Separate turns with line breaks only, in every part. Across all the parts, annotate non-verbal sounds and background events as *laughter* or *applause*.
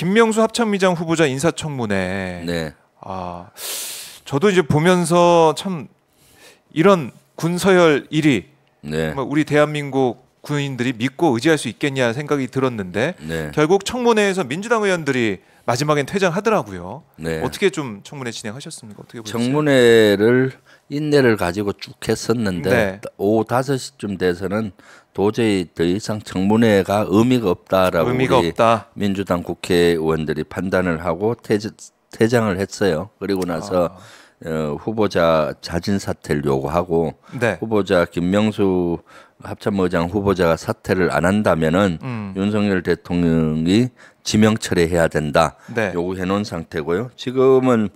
김명수 합참의장 후보자 인사청문회. 네. 아 저도 이제 보면서 참 이런 군서열 1위. 네. 뭐 우리 대한민국 국민들이 믿고 의지할 수 있겠냐 생각이 들었는데 네. 결국 청문회에서 민주당 의원들이 마지막엔 퇴장하더라고요. 네. 어떻게 좀 청문회 진행하셨습니까? 어떻게 보셨어요?
청문회를 인내를 가지고 쭉 했었는데 네. 오후 5시쯤 돼서는 도저히 더 이상 청문회가 의미가 없다라고 의미가 우리 없다. 민주당 국회의원들이 판단을 하고 퇴, 퇴장을 했어요. 그리고 나서 아. 어, 후보자 자진 사퇴를 요구하고 네. 후보자 김명수 합참의장 후보자가 사퇴를 안 한다면은 음. 윤석열 대통령이 지명 철회해야 된다 네. 요구해 놓은 상태고요. 지금은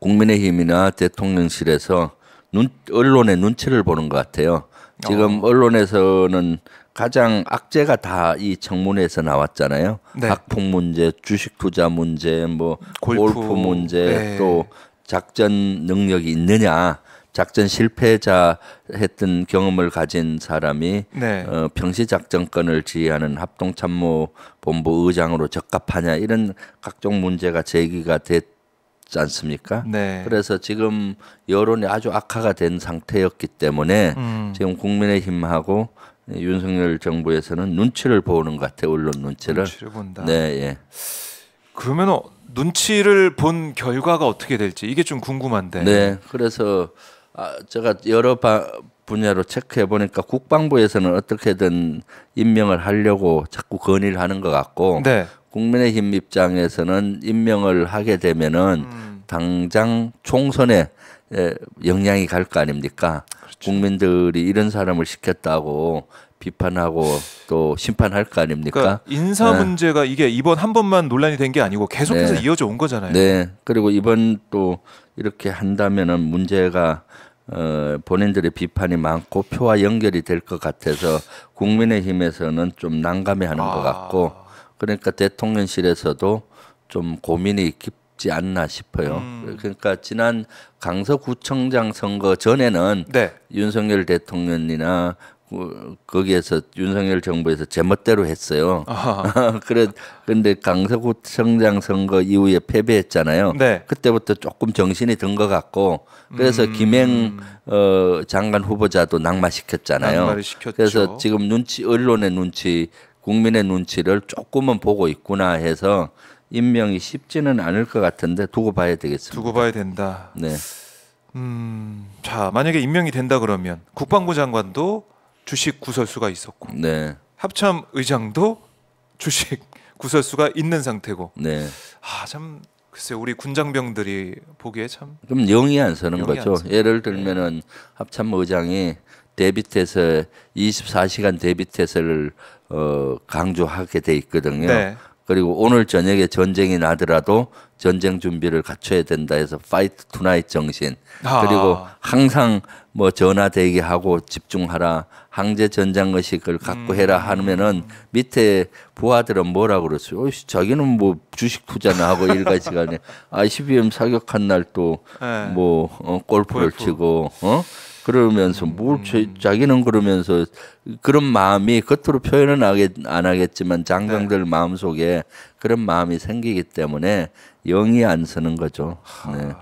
국민의힘이나 대통령실에서 눈, 언론의 눈치를 보는 것 같아요. 지금 어. 언론에서는 가장 악재가 다 이 청문회에서 나왔잖아요. 네. 학폭 문제, 주식 투자 문제, 뭐
골프, 골프 문제, 네.
또 작전 능력이 있느냐 작전 실패자 했던 경험을 가진 사람이 네. 어, 평시 작전권을 지휘하는 합동참모본부 의장으로 적합하냐 이런 각종 문제가 제기가 됐. 지 않습니까? 네. 그래서 지금 여론이 아주 악화가 된 상태였기 때문에 음. 지금 국민의힘하고 윤석열 정부에서는 눈치를 보는 것 같아요. 언론 눈치를. 눈치를 본다. 네, 예. 그러면 어, 눈치를 본 결과가 어떻게 될지 이게 좀 궁금한데. 네, 그래서 아, 제가 여러 바, 분야로 체크해 보니까 국방부에서는 어떻게든 임명을 하려고 자꾸 건의를 하는 것 같고 네. 국민의힘 입장에서는 임명을 하게 되면은 음. 당장 총선에 영향이 갈 거 아닙니까? 그렇죠. 국민들이 이런 사람을 시켰다고 비판하고 또 심판할 거 아닙니까? 그러니까 인사 네.
문제가 이게 이번 한 번만 논란이 된 게 아니고 계속해서 네. 이어져 온 거잖아요. 네.
그리고 이번 또 이렇게 한다면은 문제가 어, 본인들의 비판이 많고 표와 연결이 될 것 같아서 국민의힘에서는 좀 난감해하는 아. 것 같고 그러니까 대통령실에서도 좀 고민이 깊지 않나 싶어요. 음. 그러니까 지난 강서구청장 선거 전에는 네. 윤석열 대통령이나 뭐 거기에서 윤석열 정부에서 제멋대로 했어요. *laughs* 그래 근데 강서구청장 선거 이후에 패배했잖아요. 네. 그때부터 조금 정신이 든 것 같고 그래서 음. 김행 어, 장관 후보자도 낙마시켰잖아요. 그래서 지금 눈치 언론의 눈치 국민의 눈치를 조금은 보고 있구나 해서 임명이 쉽지는 않을 것 같은데 두고 봐야 되겠습니다. 두고 봐야 된다. 네.
음, 자 만약에 임명이 된다 그러면 국방부 장관도 주식 구설수가 있었고 네. 합참 의장도 주식 구설수가 있는 상태고 네. 아 참 글쎄 우리 군장병들이 보기에 참 좀
영이 안 서는 영이 거죠. 안 예를 네. 들면은 합참 의장이 데뷔태세 24시간 데뷔태세를 어, 강조하게 돼 있거든요. 네. 그리고 오늘 저녁에 전쟁이 나더라도 전쟁 준비를 갖춰야 된다 해서 파이트 투나잇 정신 아. 그리고 항상 뭐 전화 대기하고 집중하라 항제 전장 의식을 갖고 음. 해라 하면은 밑에 부하들은 뭐라 그랬어요? 러 자기는 뭐 주식 투자나 하고 일과 시간에 ICBM *laughs* 아, 사격한 날 또뭐 네. 뭐, 어, 골프를 골프. 치고 어 그러면서 뭘 죄, 음. 자기는 그러면서 그런 마음이 겉으로 표현은 하겠, 안 하겠지만 장병들 네. 마음 속에 그런 마음이 생기기 때문에 영이 안 서는 거죠. 네.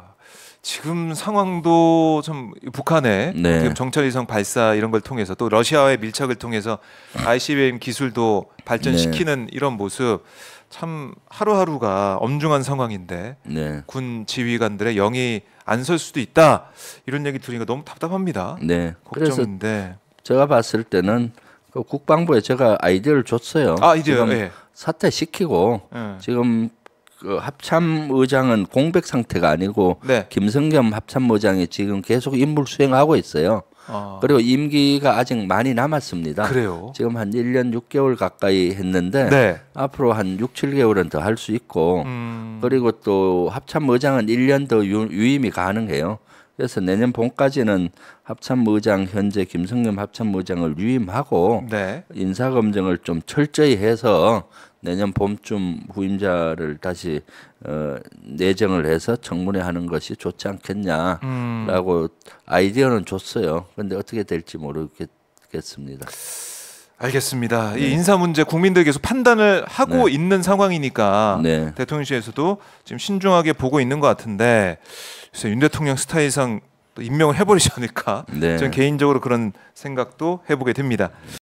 지금
상황도 참 북한의 네. 정찰 위성 발사 이런 걸 통해서 또 러시아와의 밀착을 통해서 ICBM 기술도 발전시키는 네. 이런 모습 참 하루하루가 엄중한 상황인데 네. 군 지휘관들의 영이 안설 수도 있다 이런 얘기 들으니까 너무 답답합니다. 네. 걱정인데 제가 봤을
때는 그 국방부에 제가 아이디어를 줬어요. 아, 이제 네. 예. 사퇴 시키고 네. 예. 지금 그 합참 의장은 공백 상태가 아니고 네. 김성겸 합참 의장이 지금 계속 임무 수행하고 있어요. 아. 그리고 임기가 아직 많이 남았습니다. 그래요. 지금 한 1년 6개월 가까이 했는데 네. 앞으로 한 6, 7개월은 더 할 수 있고 음. 그리고 또 합참 의장은 1년 더 유, 임이 가능해요. 그래서 내년 봄까지는 합참의장 현재 김성겸 합참의장을 위임하고 네. 인사 검증을 좀 철저히 해서 내년 봄쯤 후임자를 다시 어, 내정을 해서 청문회 하는 것이 좋지 않겠냐라고 음. 아이디어는 줬어요. 근데 어떻게 될지 모르겠습니다.
알겠습니다. 네. 이 인사 문제 국민들께서 판단을 하고 네. 있는 상황이니까 네. 대통령실에서도 지금 신중하게 보고 있는 것 같은데 글쎄 윤 대통령 스타일상 임명을 해버리지 않을까 네. 저는 개인적으로 그런 생각도 해보게 됩니다.